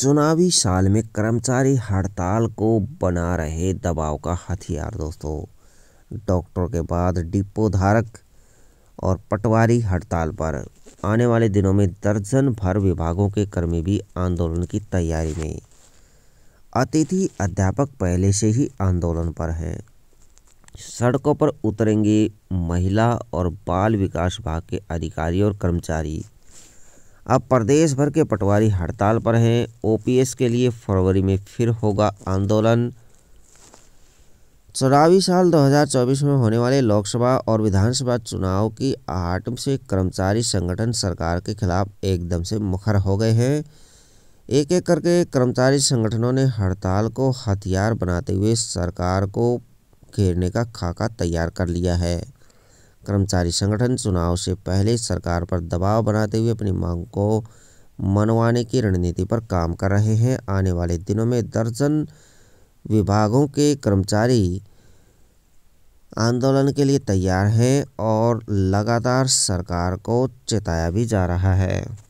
चुनावी साल में कर्मचारी हड़ताल को बना रहे दबाव का हथियार दोस्तों डॉक्टरों के बाद डिपो धारक और पटवारी हड़ताल पर आने वाले दिनों में दर्जन भर विभागों के कर्मी भी आंदोलन की तैयारी में अतिथि अध्यापक पहले से ही आंदोलन पर हैं सड़कों पर उतरेंगे महिला और बाल विकास विभाग के अधिकारी और कर्मचारी अब प्रदेश भर के पटवारी हड़ताल पर हैं ओपीएस के लिए फरवरी में फिर होगा आंदोलन चुनावी साल 2024 में होने वाले लोकसभा और विधानसभा चुनाव की आहट से कर्मचारी संगठन सरकार के खिलाफ एकदम से मुखर हो गए हैं एक एक करके कर्मचारी संगठनों ने हड़ताल को हथियार बनाते हुए सरकार को घेरने का खाका तैयार कर लिया है कर्मचारी संगठन चुनाव से पहले सरकार पर दबाव बनाते हुए अपनी मांग को मनवाने की रणनीति पर काम कर रहे हैं आने वाले दिनों में दर्जन विभागों के कर्मचारी आंदोलन के लिए तैयार हैं और लगातार सरकार को चेताया भी जा रहा है